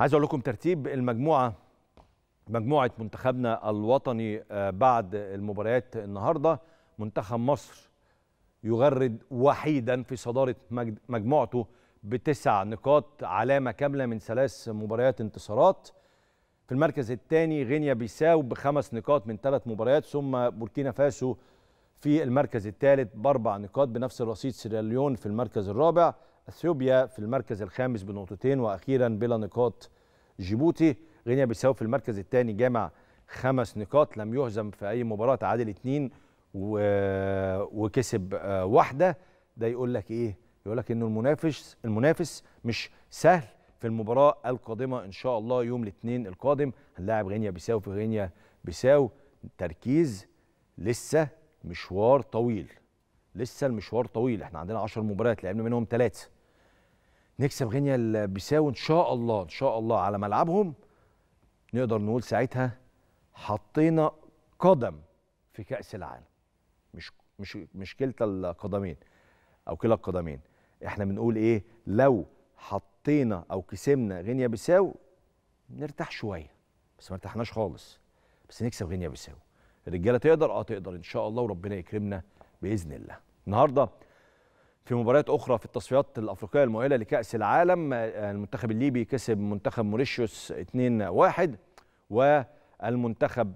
عايز اقول لكم ترتيب المجموعه مجموعه منتخبنا الوطني آه، بعد المباريات النهارده منتخب مصر يغرد وحيدا في صداره مجموعته بتسع نقاط علامه كامله من ثلاث مباريات انتصارات في المركز الثاني غينيا بيساو بخمس نقاط من ثلاث مباريات ثم بوركينا فاسو في المركز الثالث باربع نقاط بنفس الرصيد سيراليون في المركز الرابع اثيوبيا في المركز الخامس بنقطتين واخيرا بلا نقاط جيبوتي غينيا بيساو في المركز الثاني جامع خمس نقاط لم يهزم في اي مباراه تعادل اثنين و... وكسب آه، واحده ده يقول لك ايه يقول لك انه المنافس المنافس مش سهل في المباراه القادمه ان شاء الله يوم الاثنين القادم هنلاعب غينيا بيساو في غينيا بيساو تركيز لسه مشوار طويل لسه المشوار طويل احنا عندنا 10 مباريات لعبنا منهم ثلاثه نكسب غينيا البيساو ان شاء الله ان شاء الله على ملعبهم نقدر نقول ساعتها حطينا قدم في كاس العالم مش مش مش كلتا القدمين او كلا القدمين احنا بنقول ايه لو حطينا او كسبنا غينيا بيساو نرتاح شويه بس ما ارتحناش خالص بس نكسب غينيا بيساو الرجاله تقدر اه تقدر ان شاء الله وربنا يكرمنا باذن الله النهارده في مباريات اخرى في التصفيات الافريقيه المؤهله لكاس العالم المنتخب الليبي كسب منتخب موريشيوس 2-1 والمنتخب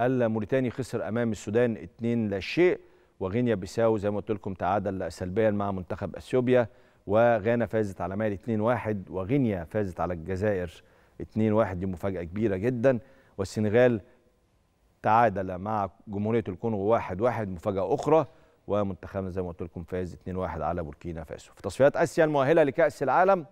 الموريتاني خسر امام السودان 2 لا شيء وغينيا بيساو زي ما قلت لكم تعادل سلبيا مع منتخب اثيوبيا وغانا فازت على مالي 2-1 وغينيا فازت على الجزائر 2-1 دي مفاجاه كبيره جدا والسنغال تعادل مع جمهوريه الكونغو 1-1 مفاجاه اخرى ومنتخبنا زي ما قلت لكم فاز 2-1 على بوركينا فاسو في تصفيات اسيا المؤهله لكاس العالم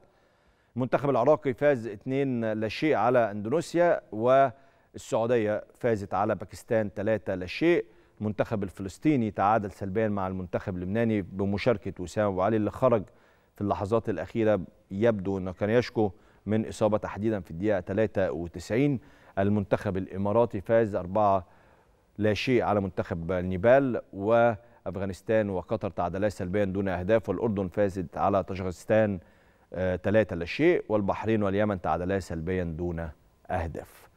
المنتخب العراقي فاز 2 لا شيء على اندونيسيا والسعوديه فازت على باكستان 3 لا شيء المنتخب الفلسطيني تعادل سلبيا مع المنتخب اللبناني بمشاركه وسام ابو علي اللي خرج في اللحظات الاخيره يبدو انه كان يشكو من اصابه تحديدا في الدقيقه 93 المنتخب الاماراتي فاز 4 لا شيء على منتخب النيبال و أفغانستان وقطر تعادلا سلبيا دون أهداف والأردن فازت على طاجكستان 3 آه، لا شيء والبحرين واليمن تعادلا سلبيا دون أهداف